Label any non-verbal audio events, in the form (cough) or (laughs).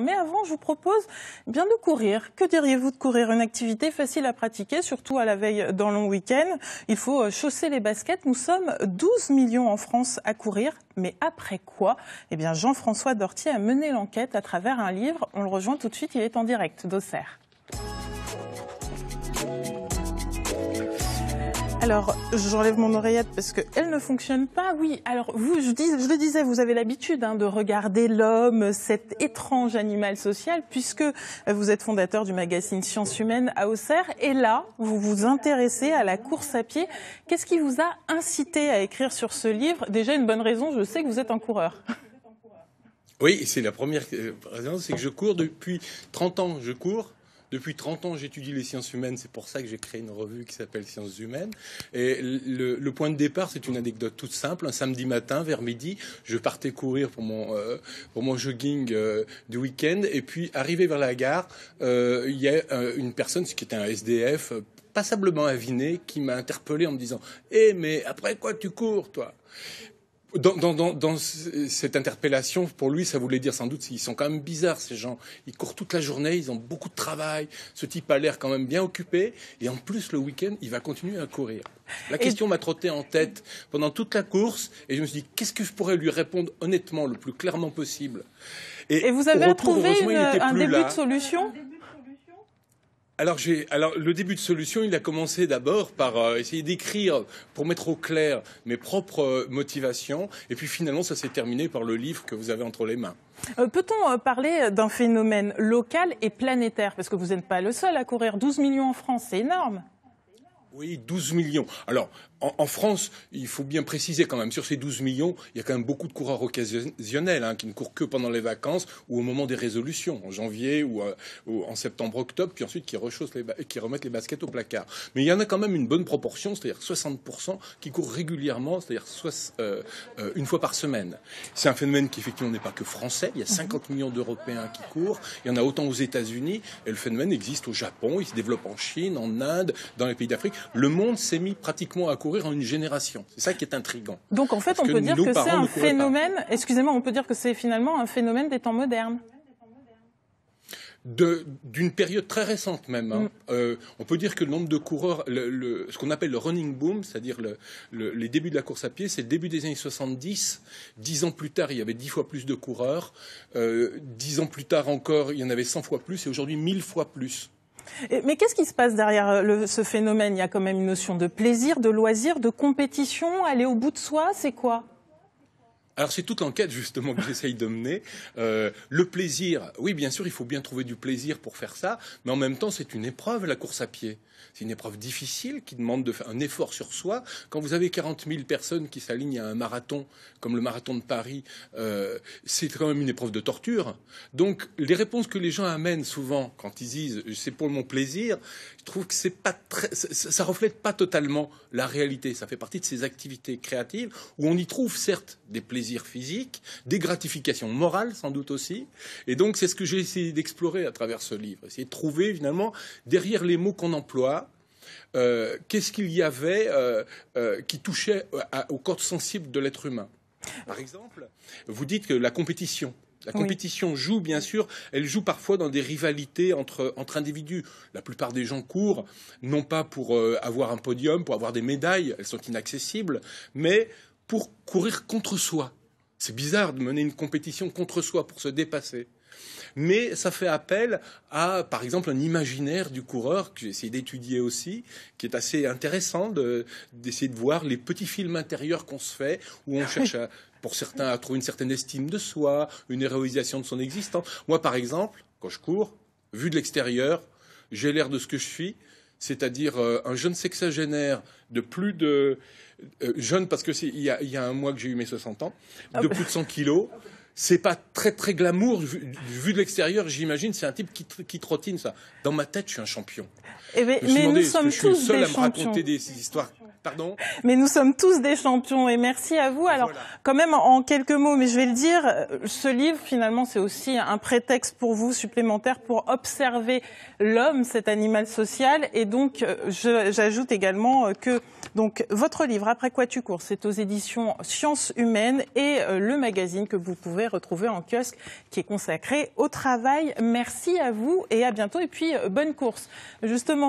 Mais avant, je vous propose bien de courir. Que diriez-vous de courir Une activité facile à pratiquer, surtout à la veille d'un long week-end. Il faut euh, chausser les baskets. Nous sommes 12 millions en France à courir. Mais après quoi Eh bien, Jean-François Dortier a mené l'enquête à travers un livre. On le rejoint tout de suite. Il est en direct d'Auxerre. Alors, j'enlève mon oreillette parce qu'elle ne fonctionne pas. Ah oui, alors vous, je, le disais, vous avez l'habitude hein, de regarder l'homme, cet étrange animal social, puisque vous êtes fondateur du magazine Sciences Humaines à Auxerre. Et là, vous vous intéressez à la course à pied. Qu'est-ce qui vous a incité à écrire sur ce livre Déjà, une bonne raison, je sais que vous êtes un coureur. Oui, c'est la première euh, raison, c'est que je cours depuis 30 ans. Je cours depuis 30 ans, j'étudie les sciences humaines. C'est pour ça que j'ai créé une revue qui s'appelle Sciences humaines. Et le, point de départ, c'est une anecdote toute simple. Un samedi matin, vers midi, je partais courir pour mon, euh, pour mon jogging euh, du week-end. Et puis, arrivé vers la gare, euh, il y a une personne, ce qui était un SDF, passablement aviné, qui m'a interpellé en me disant Eh, mais après quoi tu cours, toi dans, dans, dans, dans, cette interpellation, pour lui, ça voulait dire sans doute qu'ils sont quand même bizarres, ces gens. Ils courent toute la journée, ils ont beaucoup de travail. Ce type a l'air quand même bien occupé. Et en plus, le week-end, il va continuer à courir. La question m'a trotté en tête pendant toute la course. Et je me suis dit, qu'est-ce que je pourrais lui répondre honnêtement, le plus clairement possible Et, vous avez retrouvé un début de solution alors, le début de solution, il a commencé d'abord par euh, essayer d'écrire pour mettre au clair mes propres euh, motivations. Et puis finalement, ça s'est terminé par le livre que vous avez entre les mains. Euh, peut-on parler d'un phénomène local et planétaire Parce que vous n'êtes pas le seul à courir 12 millions en France, c'est énorme. Oui, 12 millions. Alors, en, France, il faut bien préciser quand même, sur ces 12 millions, il y a quand même beaucoup de coureurs occasionnels hein, qui ne courent que pendant les vacances ou au moment des résolutions, en janvier ou, euh, en septembre-octobre, puis ensuite qui, les qui remettent les baskets au placard. Mais il y en a quand même une bonne proportion, c'est-à-dire 60% qui courent régulièrement, c'est-à-dire euh, euh, une fois par semaine. C'est un phénomène qui effectivement n'est pas que français, il y a 50 mhm. millions d'Européens qui courent, il y en a autant aux États-Unis, et le phénomène existe au Japon, il se développe en Chine, en Inde, dans les pays d'Afrique le monde s'est mis pratiquement à courir en une génération. C'est ça qui est intriguant. Donc en fait, on peut dire que c'est un phénomène, excusez-moi, on peut dire que c'est finalement un phénomène des temps modernes d'une période très récente même. Hein. Mm. Euh, on peut dire que le nombre de coureurs, ce qu'on appelle le running boom, c'est-à-dire le, les débuts de la course à pied, c'est le début des années 70. Dix ans plus tard, il y avait dix fois plus de coureurs. Euh, dix ans plus tard encore, il y en avait cent fois plus et aujourd'hui mille fois plus. Mais qu'est-ce qui se passe derrière euh, ce phénomène Il y a quand même une notion de plaisir, de loisir, de compétition, aller au bout de soi, c'est quoi alors c'est toute l'enquête justement que (laughs) j'essaye de mener. Euh, le plaisir, oui bien sûr, il faut bien trouver du plaisir pour faire ça, mais en même temps c'est une épreuve la course à pied. C'est une épreuve difficile qui demande de faire un effort sur soi. Quand vous avez 40 000 personnes qui s'alignent à un marathon, comme le marathon de Paris, euh, c'est quand même une épreuve de torture. Donc les réponses que les gens amènent souvent quand ils disent euh, c'est pour mon plaisir, je trouve que c'est pas très, ça, ça reflète pas totalement la réalité. Ça fait partie de ces activités créatives où on y trouve certes des plaisirs physique physiques, des gratifications morales sans doute aussi. Et donc c'est ce que j'ai essayé d'explorer à travers ce livre, essayer de trouver finalement derrière les mots qu'on emploie, euh, qu'est-ce qu'il y avait euh, euh, qui touchait aux cordes sensibles de l'être humain. Par exemple, vous dites que la compétition. La compétition joue, bien sûr, elle joue parfois dans des rivalités entre, entre individus. La plupart des gens courent, non pas pour avoir un podium, pour avoir des médailles, elles sont inaccessibles, mais pour courir contre soi. C'est bizarre de mener une compétition contre soi pour se dépasser. Mais ça fait appel à, par exemple, un imaginaire du coureur que j'ai essayé d'étudier aussi, qui est assez intéressant d'essayer de, voir les petits films intérieurs qu'on se fait, où on (laughs) cherche, pour certains, à trouver une certaine estime de soi, une héroïsation de son existence. Moi, par exemple, quand je cours, vu de l'extérieur, j'ai l'air de ce que je suis, c'est-à-dire euh, un jeune sexagénaire de plus de euh, jeune parce que c'est il y, a un mois que j'ai eu mes 60 ans, de ah. plus de 100 kilos. C'est pas très très glamour vu, de l'extérieur. J'imagine c'est un type qui, qui, trottine ça. Dans ma tête, je suis un champion. Eh ben, mais, nous sommes je suis tous seul des à me raconter des histoires Pardon Mais nous sommes tous des champions et merci à vous. Alors, quand même, en quelques mots, mais je vais le dire, ce livre, finalement, c'est aussi un prétexte pour vous supplémentaire pour observer l'homme, cet animal social. Et donc, euh, j'ajoute également euh, que donc, votre livre, Après quoi tu cours, c'est aux éditions Sciences humaines et euh, le magazine que vous pouvez retrouver en kiosque qui est consacré au travail. Merci à vous et à bientôt. Et puis, bonne course. Justement,